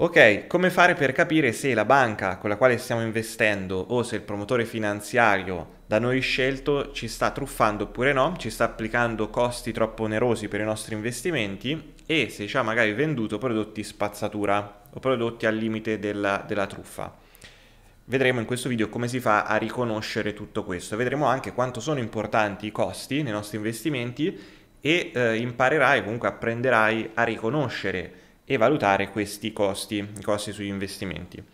Ok, come fare per capire se la banca con la quale stiamo investendo o se il promotore finanziario da noi scelto ci sta truffando oppure no, ci sta applicando costi troppo onerosi per i nostri investimenti e se ci ha magari venduto prodotti spazzatura o prodotti al limite della, della truffa. Vedremo in questo video come si fa a riconoscere tutto questo, vedremo anche quanto sono importanti i costi nei nostri investimenti e eh, imparerai, comunque apprenderai a riconoscere e valutare questi costi, i costi sugli investimenti.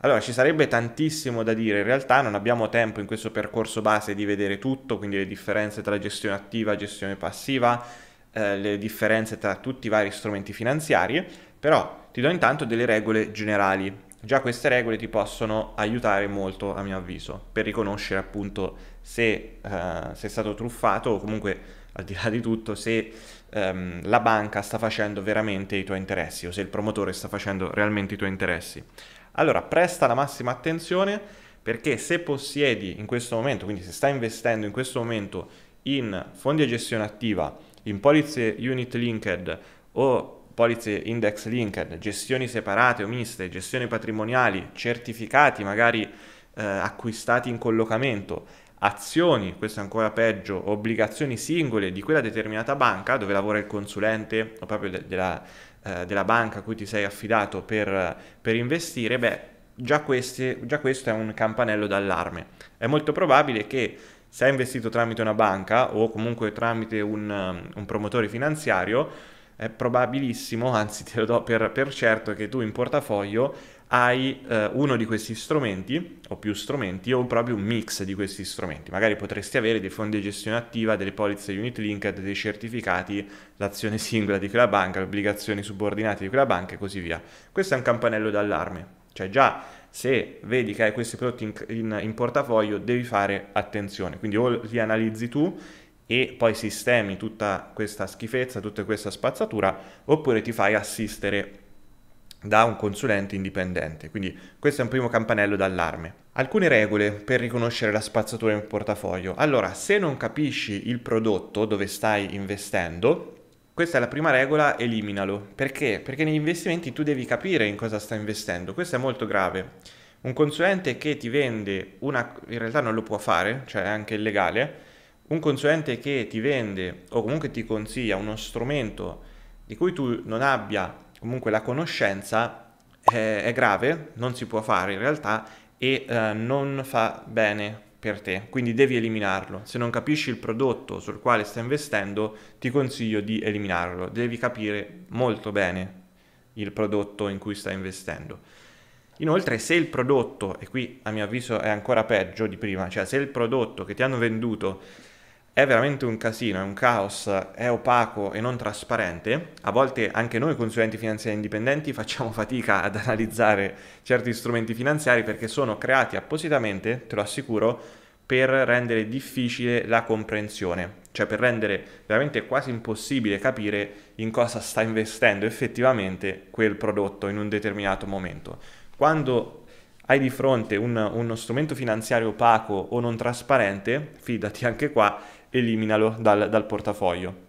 Allora, ci sarebbe tantissimo da dire, in realtà non abbiamo tempo in questo percorso base di vedere tutto, quindi le differenze tra gestione attiva e gestione passiva, eh, le differenze tra tutti i vari strumenti finanziari, però ti do intanto delle regole generali. Già queste regole ti possono aiutare molto, a mio avviso, per riconoscere appunto se eh, sei stato truffato o comunque al di là di tutto, se ehm, la banca sta facendo veramente i tuoi interessi o se il promotore sta facendo realmente i tuoi interessi. Allora, presta la massima attenzione perché se possiedi in questo momento, quindi se stai investendo in questo momento in fondi a gestione attiva, in polizze unit linked o polizze index linked, gestioni separate o miste, gestioni patrimoniali, certificati magari eh, acquistati in collocamento, azioni, questo è ancora peggio, obbligazioni singole di quella determinata banca dove lavora il consulente o proprio de- della, eh, della, banca a cui ti sei affidato per, per investire, beh, già, questi, già questo è un campanello d'allarme. È molto probabile che se hai investito tramite una banca o comunque tramite un, un promotore finanziario, è probabilissimo, anzi te lo do per, per certo, che tu in portafoglio hai eh, uno di questi strumenti o più strumenti o proprio un mix di questi strumenti. Magari potresti avere dei fondi di gestione attiva, delle polizze unit linked, dei certificati, l'azione singola di quella banca, le obbligazioni subordinate di quella banca e così via. Questo è un campanello d'allarme. Cioè già se vedi che hai questi prodotti in, in, in portafoglio devi fare attenzione. Quindi o li analizzi tu e poi sistemi tutta questa schifezza, tutta questa spazzatura, oppure ti fai assistere da un consulente indipendente. Quindi questo è un primo campanello d'allarme. Alcune regole per riconoscere la spazzatura in portafoglio. Allora, se non capisci il prodotto dove stai investendo, questa è la prima regola, eliminalo. Perché? Perché negli investimenti tu devi capire in cosa stai investendo. Questo è molto grave. Un consulente che ti vende una... in realtà non lo può fare, cioè è anche illegale. Un consulente che ti vende o comunque ti consiglia uno strumento di cui tu non abbia comunque la conoscenza è, eh, è grave, non si può fare in realtà e eh, non fa bene per te, quindi devi eliminarlo. Se non capisci il prodotto sul quale stai investendo, ti consiglio di eliminarlo. Devi capire molto bene il prodotto in cui stai investendo. Inoltre, se il prodotto, e qui a mio avviso è ancora peggio di prima, cioè se il prodotto che ti hanno venduto è veramente un casino, è un caos, è opaco e non trasparente. A volte anche noi consulenti finanziari indipendenti facciamo fatica ad analizzare certi strumenti finanziari perché sono creati appositamente, te lo assicuro, per rendere difficile la comprensione, cioè per rendere veramente quasi impossibile capire in cosa sta investendo effettivamente quel prodotto in un determinato momento. Quando hai di fronte un, uno strumento finanziario opaco o non trasparente, fidati anche qua, eliminalo dal, dal portafoglio.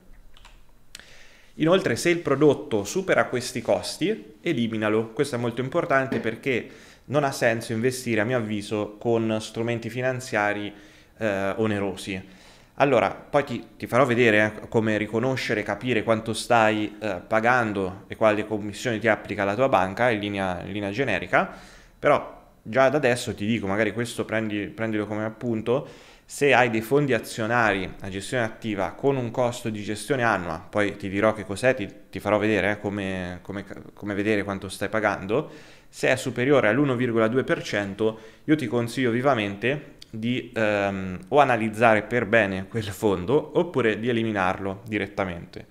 Inoltre se il prodotto supera questi costi, eliminalo. Questo è molto importante perché non ha senso investire, a mio avviso, con strumenti finanziari eh, onerosi. Allora, poi ti, ti farò vedere eh, come riconoscere capire quanto stai eh, pagando e quale commissione ti applica la tua banca in linea, in linea generica, però già da adesso ti dico, magari questo prendi, prendilo come appunto, se hai dei fondi azionari a gestione attiva con un costo di gestione annua, poi ti dirò che cos'è, ti, ti farò vedere eh, come, come, come vedere quanto stai pagando, se è superiore all'1,2% io ti consiglio vivamente di ehm, o analizzare per bene quel fondo oppure di eliminarlo direttamente.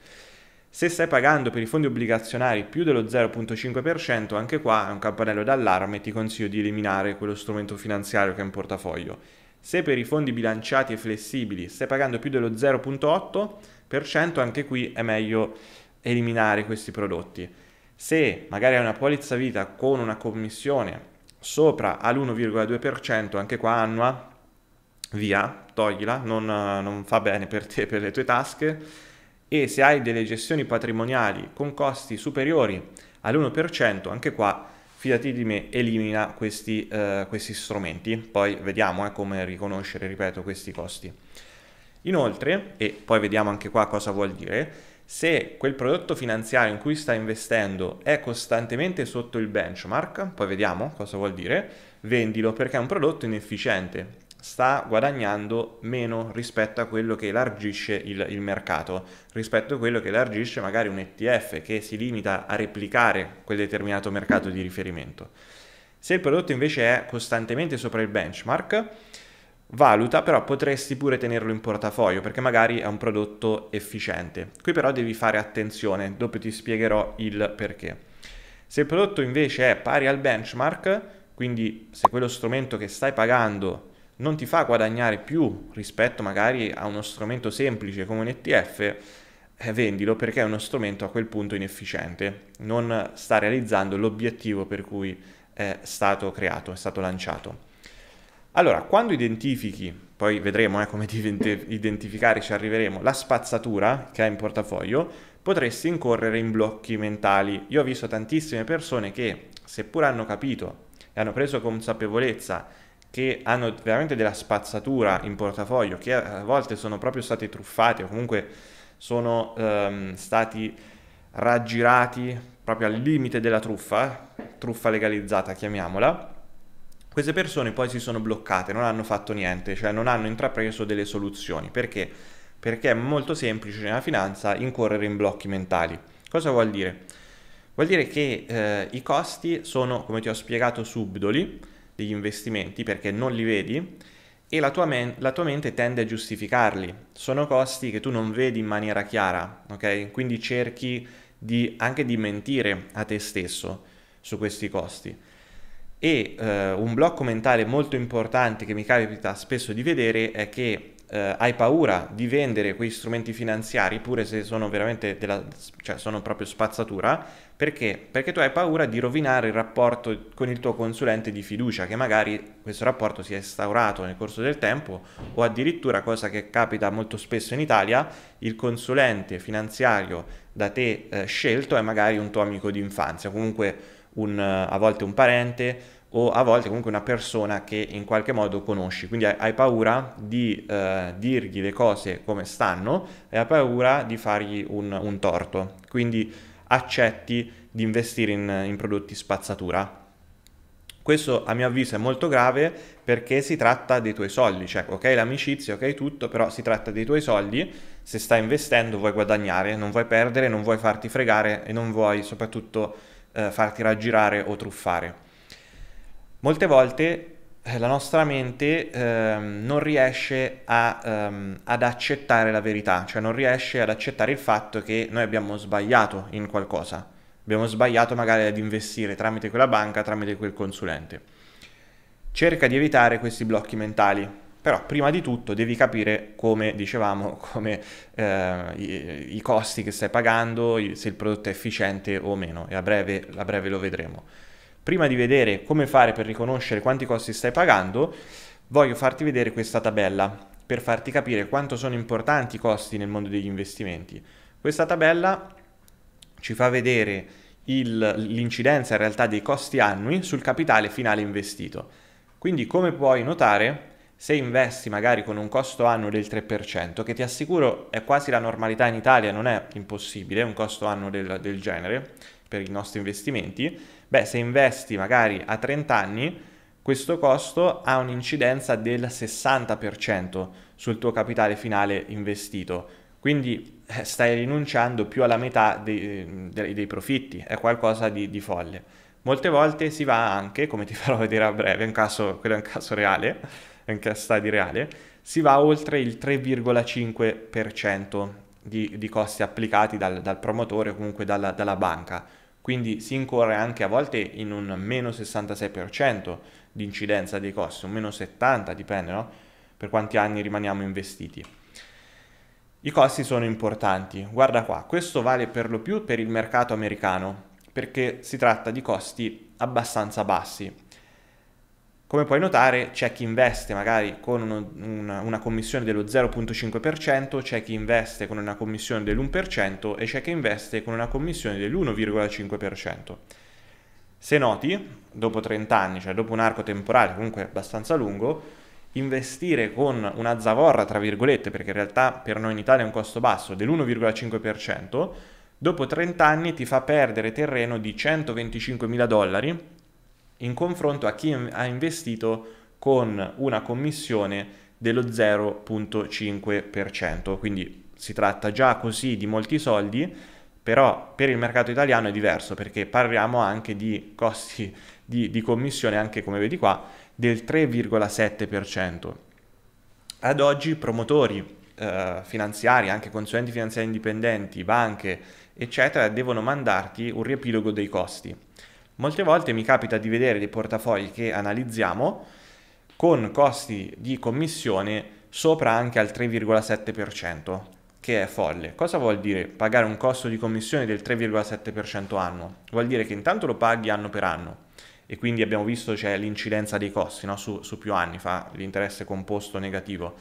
Se stai pagando per i fondi obbligazionari più dello 0,5%, anche qua è un campanello d'allarme, ti consiglio di eliminare quello strumento finanziario che è in portafoglio se per i fondi bilanciati e flessibili stai pagando più dello 0.8%, anche qui è meglio eliminare questi prodotti. Se magari hai una polizza vita con una commissione sopra all'1,2%, anche qua annua, via, toglila, non, non fa bene per te, per le tue tasche. E se hai delle gestioni patrimoniali con costi superiori all'1%, anche qua fidati di me, elimina questi, eh, questi strumenti, poi vediamo eh, come riconoscere, ripeto, questi costi. Inoltre, e poi vediamo anche qua cosa vuol dire, se quel prodotto finanziario in cui sta investendo è costantemente sotto il benchmark, poi vediamo cosa vuol dire, vendilo perché è un prodotto inefficiente sta guadagnando meno rispetto a quello che elargisce il, il, mercato, rispetto a quello che elargisce magari un ETF che si limita a replicare quel determinato mercato di riferimento. Se il prodotto invece è costantemente sopra il benchmark, valuta, però potresti pure tenerlo in portafoglio perché magari è un prodotto efficiente. Qui però devi fare attenzione, dopo ti spiegherò il perché. Se il prodotto invece è pari al benchmark, quindi se quello strumento che stai pagando non ti fa guadagnare più rispetto magari a uno strumento semplice come un ETF, eh, vendilo perché è uno strumento a quel punto inefficiente, non sta realizzando l'obiettivo per cui è stato creato, è stato lanciato. Allora, quando identifichi, poi vedremo eh, come identificare, ci arriveremo, la spazzatura che hai in portafoglio, potresti incorrere in blocchi mentali. Io ho visto tantissime persone che, seppur hanno capito e hanno preso consapevolezza che hanno veramente della spazzatura in portafoglio, che a volte sono proprio stati truffati o comunque sono ehm, stati raggirati proprio al limite della truffa, truffa legalizzata chiamiamola, queste persone poi si sono bloccate, non hanno fatto niente, cioè non hanno intrapreso delle soluzioni. Perché? Perché è molto semplice nella finanza incorrere in blocchi mentali. Cosa vuol dire? Vuol dire che eh, i costi sono, come ti ho spiegato, subdoli, degli investimenti perché non li vedi e la tua, men- la tua, mente tende a giustificarli. Sono costi che tu non vedi in maniera chiara, ok? Quindi cerchi di, anche di mentire a te stesso su questi costi. E eh, un blocco mentale molto importante che mi capita spesso di vedere è che eh, hai paura di vendere quegli strumenti finanziari, pure se sono veramente della, cioè sono proprio spazzatura, perché? Perché tu hai paura di rovinare il rapporto con il tuo consulente di fiducia, che magari questo rapporto si è instaurato nel corso del tempo, o addirittura, cosa che capita molto spesso in Italia, il consulente finanziario da te eh, scelto è magari un tuo amico di infanzia, comunque un, eh, a volte un parente, o a volte comunque una persona che in qualche modo conosci, quindi hai, paura di eh, dirgli le cose come stanno e hai paura di fargli un, un torto, quindi accetti di investire in, in prodotti spazzatura. Questo a mio avviso è molto grave perché si tratta dei tuoi soldi, cioè ok l'amicizia, ok tutto, però si tratta dei tuoi soldi, se stai investendo vuoi guadagnare, non vuoi perdere, non vuoi farti fregare e non vuoi soprattutto eh, farti raggirare o truffare molte volte eh, la nostra mente ehm, non riesce a, ehm, ad accettare la verità, cioè non riesce ad accettare il fatto che noi abbiamo sbagliato in qualcosa, abbiamo sbagliato magari ad investire tramite quella banca, tramite quel consulente. Cerca di evitare questi blocchi mentali, però prima di tutto devi capire come dicevamo, come eh, i, i, costi che stai pagando, se il prodotto è efficiente o meno e a breve, a breve lo vedremo prima di vedere come fare per riconoscere quanti costi stai pagando, voglio farti vedere questa tabella per farti capire quanto sono importanti i costi nel mondo degli investimenti. Questa tabella ci fa vedere l'incidenza in realtà dei costi annui sul capitale finale investito. Quindi come puoi notare, se investi magari con un costo annuo del 3%, che ti assicuro è quasi la normalità in Italia, non è impossibile un costo annuo del, del genere per i nostri investimenti, Beh, se investi magari a 30 anni, questo costo ha un'incidenza del 60% sul tuo capitale finale investito. Quindi eh, stai rinunciando più alla metà dei, dei, dei profitti, è qualcosa di, di, folle. Molte volte si va anche, come ti farò vedere a breve, un caso, quello è un caso reale, è un caso study reale, si va oltre il 3,5% di, di, costi applicati dal, dal promotore o comunque dalla, dalla banca quindi si incorre anche a volte in un meno 66% di incidenza dei costi, un meno 70% dipende no? per quanti anni rimaniamo investiti. I costi sono importanti, guarda qua, questo vale per lo più per il mercato americano perché si tratta di costi abbastanza bassi, come puoi notare c'è chi investe magari con uno, una, una, commissione dello 0.5%, c'è chi investe con una commissione dell'1% e c'è chi investe con una commissione dell'1,5%. Se noti, dopo 30 anni, cioè dopo un arco temporale comunque abbastanza lungo, investire con una zavorra, tra virgolette, perché in realtà per noi in Italia è un costo basso, dell'1,5%, dopo 30 anni ti fa perdere terreno di 125 mila dollari in confronto a chi ha investito con una commissione dello 0.5%. Quindi si tratta già così di molti soldi, però per il mercato italiano è diverso perché parliamo anche di costi di, di commissione, anche come vedi qua, del 3,7%. Ad oggi promotori eh, finanziari, anche consulenti finanziari indipendenti, banche, eccetera, devono mandarti un riepilogo dei costi Molte volte mi capita di vedere dei portafogli che analizziamo con costi di commissione sopra anche al 3,7%, che è folle. Cosa vuol dire pagare un costo di commissione del 3,7% annuo? Vuol dire che intanto lo paghi anno per anno e quindi abbiamo visto c'è l'incidenza dei costi no? su, su più anni, fa l'interesse composto negativo,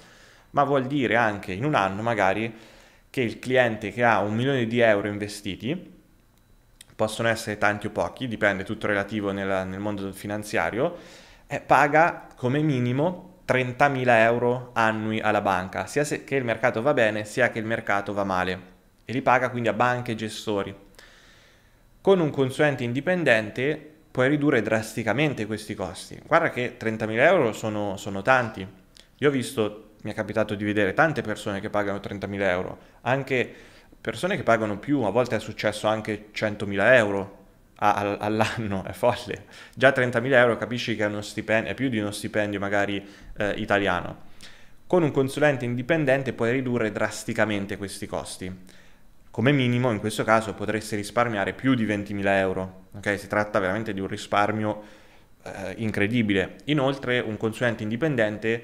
ma vuol dire anche in un anno magari che il cliente che ha un milione di euro investiti possono essere tanti o pochi, dipende tutto relativo nel, nel mondo finanziario, eh, paga come minimo 30.000 euro annui alla banca, sia che il mercato va bene, sia che il mercato va male. E li paga quindi a banche e gestori. Con un consulente indipendente puoi ridurre drasticamente questi costi. Guarda che 30.000 euro sono, sono tanti. Io ho visto, mi è capitato di vedere tante persone che pagano 30.000 euro, anche persone che pagano più, a volte è successo anche 100.000 euro all'anno, è folle. Già 30.000 euro capisci che è, stipendio, è più di uno stipendio magari eh, italiano. Con un consulente indipendente puoi ridurre drasticamente questi costi. Come minimo in questo caso potresti risparmiare più di 20.000 euro, ok? Si tratta veramente di un risparmio eh, incredibile. Inoltre un consulente indipendente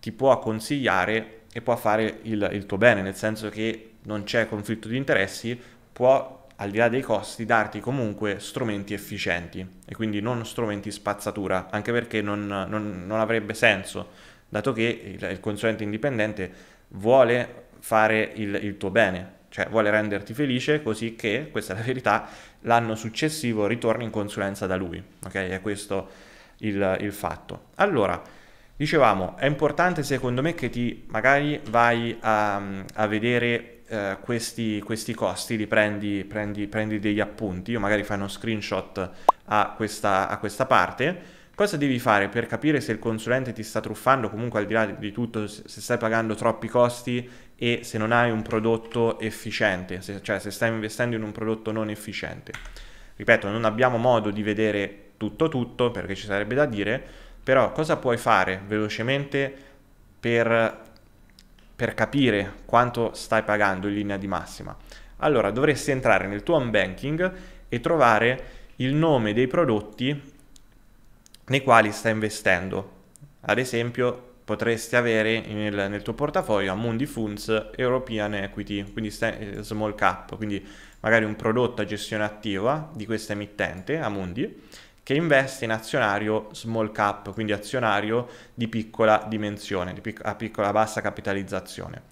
ti può consigliare e può fare il, il tuo bene, nel senso che non c'è conflitto di interessi, può al di là dei costi darti comunque strumenti efficienti e quindi non strumenti spazzatura, anche perché non, non, non avrebbe senso, dato che il, il, consulente indipendente vuole fare il, il tuo bene, cioè vuole renderti felice così che, questa è la verità, l'anno successivo ritorni in consulenza da lui, ok? È questo il, il fatto. Allora, dicevamo, è importante secondo me che ti magari vai a, a vedere eh, questi, questi, costi li prendi, prendi, prendi, degli appunti, o magari fai uno screenshot a questa, a questa parte, cosa devi fare per capire se il consulente ti sta truffando, comunque al di là di tutto, se stai pagando troppi costi e se non hai un prodotto efficiente, se, cioè se stai investendo in un prodotto non efficiente. Ripeto, non abbiamo modo di vedere tutto tutto perché ci sarebbe da dire, però cosa puoi fare velocemente per per capire quanto stai pagando in linea di massima, allora dovresti entrare nel tuo home banking e trovare il nome dei prodotti nei quali stai investendo. Ad esempio, potresti avere nel, nel tuo portafoglio Amundi Funds European Equity, quindi eh, small cap, quindi magari un prodotto a gestione attiva di questa emittente, Amundi, che investe in azionario small cap, quindi azionario di piccola dimensione, di pic- a piccola bassa capitalizzazione.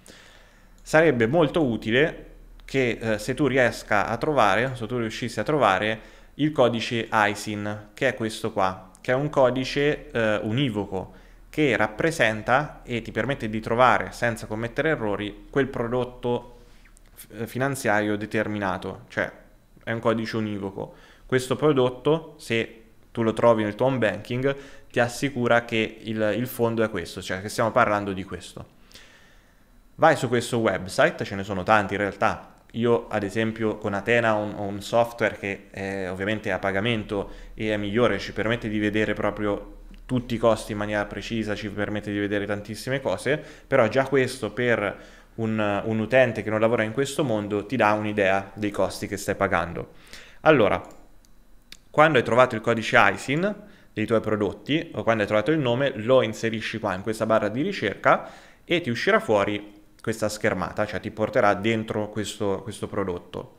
Sarebbe molto utile che eh, se tu riesca a trovare, se tu riuscissi a trovare il codice ISIN, che è questo qua, che è un codice eh, univoco che rappresenta e ti permette di trovare senza commettere errori quel prodotto f- eh, finanziario determinato, cioè è un codice univoco. Questo prodotto, se tu lo trovi nel tuo home banking, ti assicura che il, il fondo è questo, cioè che stiamo parlando di questo. Vai su questo website, ce ne sono tanti in realtà, io ad esempio con Atena ho un, ho un software che è ovviamente a pagamento e è migliore, ci permette di vedere proprio tutti i costi in maniera precisa, ci permette di vedere tantissime cose, però già questo per un, un utente che non lavora in questo mondo ti dà un'idea dei costi che stai pagando. Allora, quando hai trovato il codice ISIN dei tuoi prodotti o quando hai trovato il nome, lo inserisci qua in questa barra di ricerca e ti uscirà fuori questa schermata, cioè ti porterà dentro questo, questo prodotto.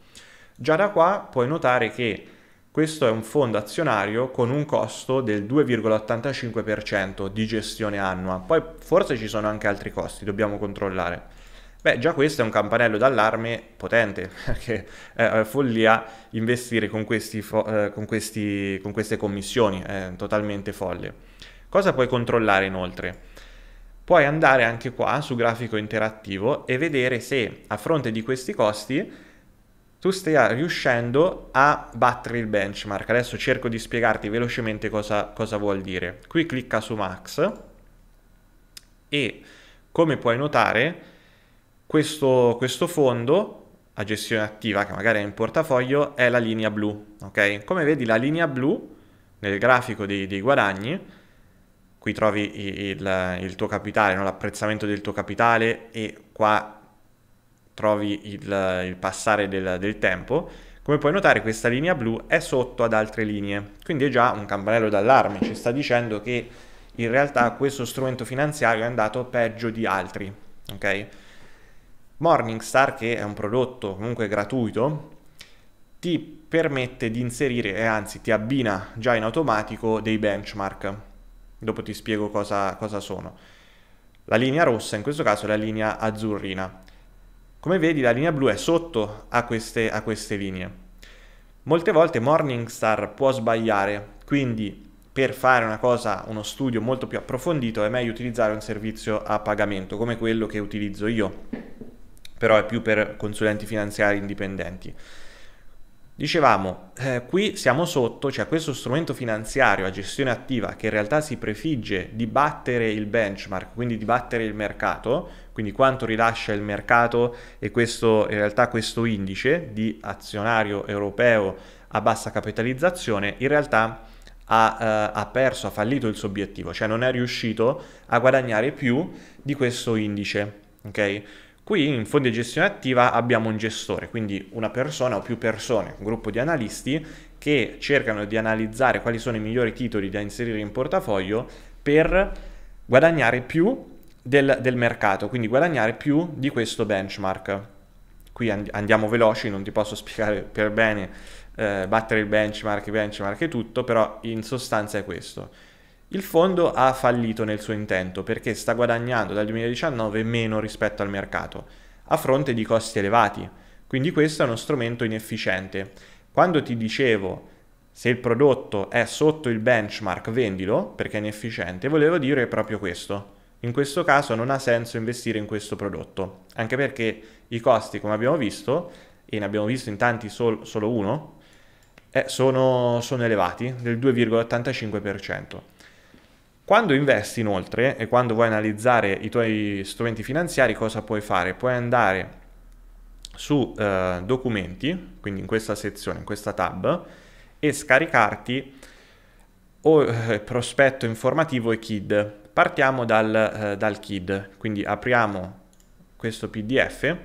Già da qua puoi notare che questo è un fondo azionario con un costo del 2,85% di gestione annua. Poi forse ci sono anche altri costi, dobbiamo controllare. Beh, già questo è un campanello d'allarme potente, perché eh, è follia investire con, questi fo- eh, con, questi, con queste commissioni, è totalmente folle. Cosa puoi controllare inoltre? Puoi andare anche qua su grafico interattivo e vedere se a fronte di questi costi tu stia riuscendo a battere il benchmark. Adesso cerco di spiegarti velocemente cosa, cosa vuol dire. Qui clicca su max e come puoi notare questo, questo fondo a gestione attiva, che magari è in portafoglio, è la linea blu. Okay? Come vedi la linea blu nel grafico dei, dei guadagni qui trovi il, il tuo capitale, no? l'apprezzamento del tuo capitale e qua trovi il, il passare del, del, tempo. Come puoi notare questa linea blu è sotto ad altre linee, quindi è già un campanello d'allarme, ci sta dicendo che in realtà questo strumento finanziario è andato peggio di altri, ok? Morningstar, che è un prodotto comunque gratuito, ti permette di inserire, eh, anzi ti abbina già in automatico dei benchmark. Dopo ti spiego cosa, cosa sono. La linea rossa in questo caso è la linea azzurrina. Come vedi la linea blu è sotto a queste, a queste linee. Molte volte Morningstar può sbagliare, quindi per fare una cosa, uno studio molto più approfondito è meglio utilizzare un servizio a pagamento come quello che utilizzo io però è più per consulenti finanziari indipendenti. Dicevamo, eh, qui siamo sotto, cioè questo strumento finanziario a gestione attiva che in realtà si prefigge di battere il benchmark, quindi di battere il mercato, quindi quanto rilascia il mercato e questo, in realtà questo indice di azionario europeo a bassa capitalizzazione, in realtà ha, eh, ha perso, ha fallito il suo obiettivo, cioè non è riuscito a guadagnare più di questo indice. Okay? Qui in fondi di gestione attiva abbiamo un gestore, quindi una persona o più persone, un gruppo di analisti che cercano di analizzare quali sono i migliori titoli da inserire in portafoglio per guadagnare più del, del mercato, quindi guadagnare più di questo benchmark. Qui andiamo veloci, non ti posso spiegare per bene eh, battere il benchmark, benchmark e tutto, però in sostanza è questo. Il fondo ha fallito nel suo intento perché sta guadagnando dal 2019 meno rispetto al mercato, a fronte di costi elevati, quindi questo è uno strumento inefficiente. Quando ti dicevo se il prodotto è sotto il benchmark vendilo perché è inefficiente, volevo dire proprio questo. In questo caso non ha senso investire in questo prodotto, anche perché i costi, come abbiamo visto, e ne abbiamo visto in tanti sol- solo uno, eh, sono, sono elevati del 2,85%. Quando investi inoltre e quando vuoi analizzare i tuoi strumenti finanziari cosa puoi fare? Puoi andare su eh, documenti, quindi in questa sezione, in questa tab, e scaricarti o, eh, prospetto informativo e KID. Partiamo dal, eh, dal KID, quindi apriamo questo PDF.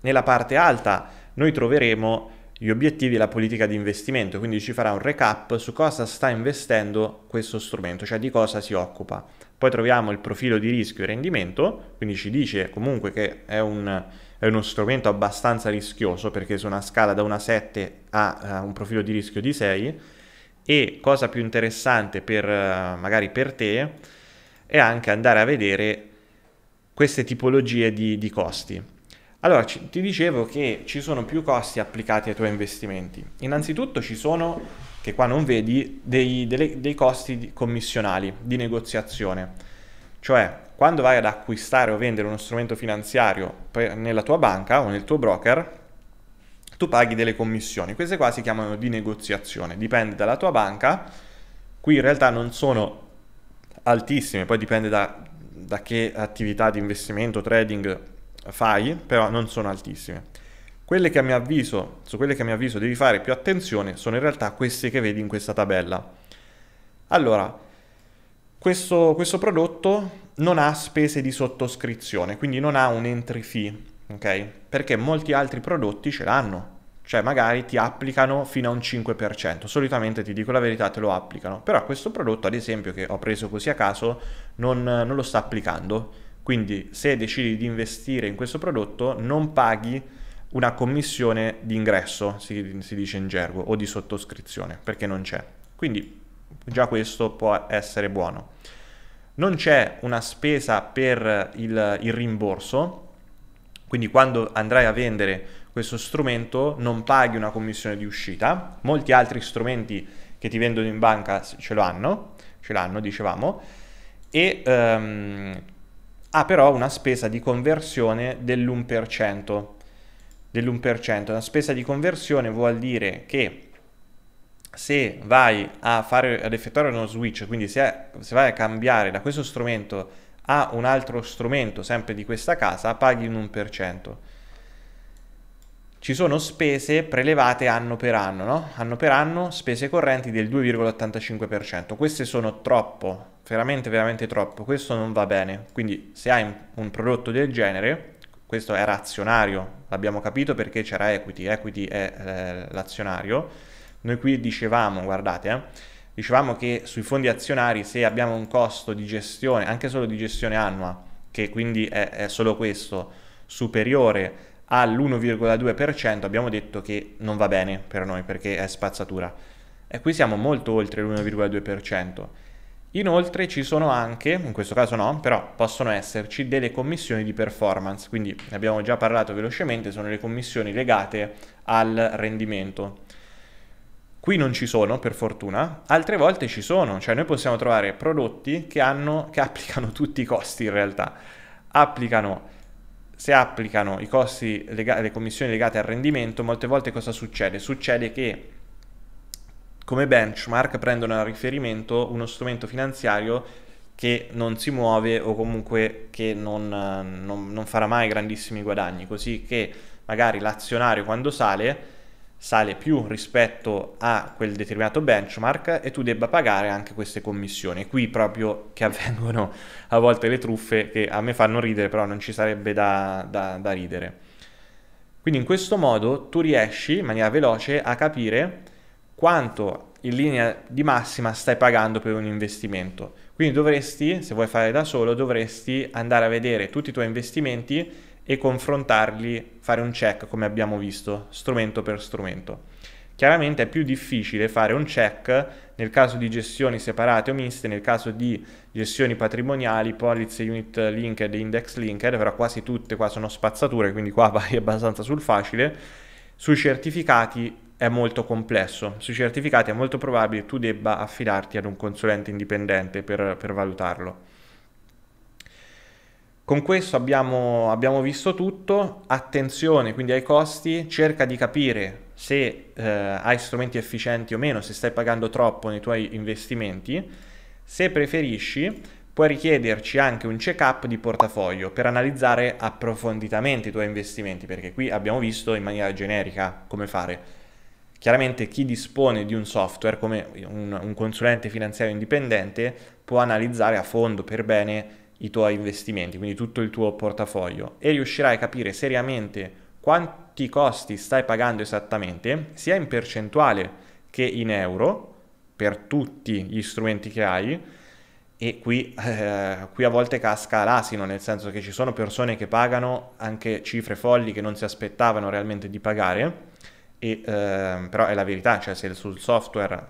Nella parte alta noi troveremo gli obiettivi e la politica di investimento, quindi ci farà un recap su cosa sta investendo questo strumento, cioè di cosa si occupa. Poi troviamo il profilo di rischio e rendimento, quindi ci dice comunque che è, un, è uno strumento abbastanza rischioso perché su una scala da 1 a 7 ha uh, eh, un profilo di rischio di 6 e cosa più interessante per, uh, magari per te è anche andare a vedere queste tipologie di, di costi. Allora, ci, ti dicevo che ci sono più costi applicati ai tuoi investimenti. Innanzitutto ci sono, che qua non vedi, dei, delle, dei costi commissionali di negoziazione. Cioè, quando vai ad acquistare o vendere uno strumento finanziario per, nella tua banca o nel tuo broker, tu paghi delle commissioni. Queste qua si chiamano di negoziazione, dipende dalla tua banca. Qui in realtà non sono altissime, poi dipende da, da che attività di investimento, trading fai, però non sono altissime. Quelle che a mio avviso, su quelle che a mio avviso devi fare più attenzione sono in realtà queste che vedi in questa tabella. Allora, questo, questo prodotto non ha spese di sottoscrizione, quindi non ha un entry fee, ok? Perché molti altri prodotti ce l'hanno, cioè magari ti applicano fino a un 5%, solitamente ti dico la verità te lo applicano, però questo prodotto ad esempio che ho preso così a caso non, non lo sta applicando, quindi se decidi di investire in questo prodotto non paghi una commissione di ingresso, si, si dice in gergo, o di sottoscrizione, perché non c'è. Quindi già questo può essere buono. Non c'è una spesa per il, il rimborso, quindi quando andrai a vendere questo strumento non paghi una commissione di uscita, molti altri strumenti che ti vendono in banca ce l'hanno, ce l'hanno dicevamo, e um, ha però una spesa di conversione dell'1%. dell'1%. Una spesa di conversione vuol dire che se vai fare, ad effettuare uno switch, quindi se, se vai a cambiare da questo strumento a un altro strumento sempre di questa casa, paghi un 1%. Ci sono spese prelevate anno per anno, no? Anno per anno spese correnti del 2,85%. Queste sono troppo veramente veramente troppo, questo non va bene. Quindi se hai un prodotto del genere, questo è razionario, l'abbiamo capito perché c'era equity, equity è eh, l'azionario, noi qui dicevamo, guardate, eh, dicevamo che sui fondi azionari se abbiamo un costo di gestione, anche solo di gestione annua, che quindi è, è solo questo, superiore all'1,2%, abbiamo detto che non va bene per noi perché è spazzatura. E qui siamo molto oltre l'1,2%. Inoltre ci sono anche, in questo caso no, però possono esserci delle commissioni di performance, quindi ne abbiamo già parlato velocemente, sono le commissioni legate al rendimento. Qui non ci sono, per fortuna, altre volte ci sono, cioè noi possiamo trovare prodotti che, hanno, che applicano tutti i costi in realtà, applicano se applicano i costi, lega- le commissioni legate al rendimento, molte volte cosa succede? Succede che come benchmark prendono a riferimento uno strumento finanziario che non si muove o comunque che non, eh, non, non farà mai grandissimi guadagni, così che magari l'azionario quando sale sale più rispetto a quel determinato benchmark e tu debba pagare anche queste commissioni. Qui proprio che avvengono a volte le truffe che a me fanno ridere, però non ci sarebbe da, da, da ridere. Quindi in questo modo tu riesci in maniera veloce a capire quanto in linea di massima stai pagando per un investimento. Quindi dovresti, se vuoi fare da solo, dovresti andare a vedere tutti i tuoi investimenti e confrontarli, fare un check come abbiamo visto, strumento per strumento. Chiaramente è più difficile fare un check nel caso di gestioni separate o miste, nel caso di gestioni patrimoniali, polizze, unit linked, index linked, però quasi tutte qua sono spazzature, quindi qua vai abbastanza sul facile. Sui certificati è molto complesso. Sui certificati è molto probabile che tu debba affidarti ad un consulente indipendente per, per valutarlo. Con questo abbiamo, abbiamo, visto tutto, attenzione quindi ai costi, cerca di capire se eh, hai strumenti efficienti o meno, se stai pagando troppo nei tuoi investimenti, se preferisci puoi richiederci anche un check-up di portafoglio per analizzare approfonditamente i tuoi investimenti, perché qui abbiamo visto in maniera generica come fare, Chiaramente chi dispone di un software come un, un consulente finanziario indipendente può analizzare a fondo per bene i tuoi investimenti, quindi tutto il tuo portafoglio e riuscirai a capire seriamente quanti costi stai pagando esattamente, sia in percentuale che in euro, per tutti gli strumenti che hai. E qui, eh, qui a volte casca l'asino, nel senso che ci sono persone che pagano anche cifre folli che non si aspettavano realmente di pagare e, ehm, però è la verità, cioè se sul software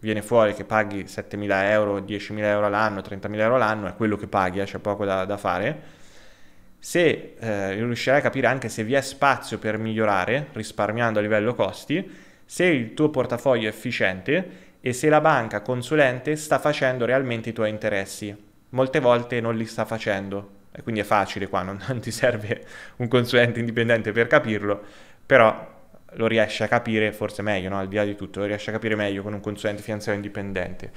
viene fuori che paghi 7.000 euro, 10.000 euro all'anno, 30.000 euro all'anno, è quello che paghi, eh, c'è poco da, da fare. Se eh, riuscirai a capire anche se vi è spazio per migliorare, risparmiando a livello costi, se il tuo portafoglio è efficiente e se la banca consulente sta facendo realmente i tuoi interessi. Molte volte non li sta facendo, e quindi è facile qua, non, non ti serve un consulente indipendente per capirlo, però lo riesce a capire forse meglio, no? al di là di tutto, lo riesce a capire meglio con un consulente finanziario indipendente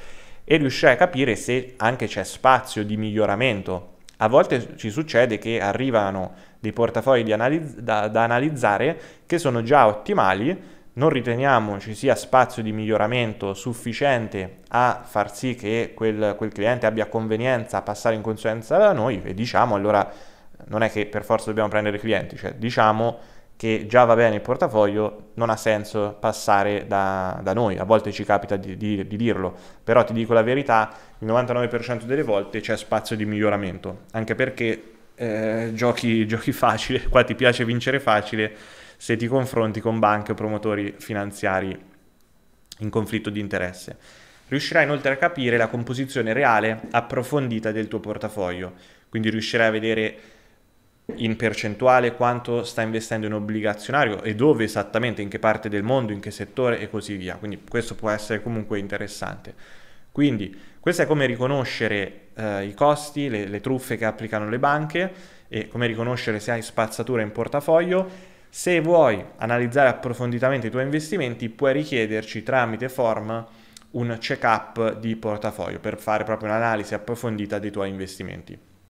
e riuscire a capire se anche c'è spazio di miglioramento. A volte ci succede che arrivano dei portafogli analizz- da, da analizzare che sono già ottimali, non riteniamo ci sia spazio di miglioramento sufficiente a far sì che quel, quel, cliente abbia convenienza a passare in consulenza da noi e diciamo allora non è che per forza dobbiamo prendere clienti, cioè diciamo che già va bene il portafoglio, non ha senso passare da, da noi. A volte ci capita di, di, di, dirlo, però ti dico la verità, il 99% delle volte c'è spazio di miglioramento, anche perché eh, giochi, giochi facile, qua ti piace vincere facile, se ti confronti con banche o promotori finanziari in conflitto di interesse. Riuscirai inoltre a capire la composizione reale approfondita del tuo portafoglio, quindi riuscirai a vedere in percentuale quanto sta investendo in obbligazionario e dove esattamente, in che parte del mondo, in che settore e così via. Quindi questo può essere comunque interessante. Quindi questo è come riconoscere eh, i costi, le, le truffe che applicano le banche e come riconoscere se hai spazzatura in portafoglio. Se vuoi analizzare approfonditamente i tuoi investimenti, puoi richiederci tramite form un check-up di portafoglio per fare proprio un'analisi approfondita dei tuoi investimenti.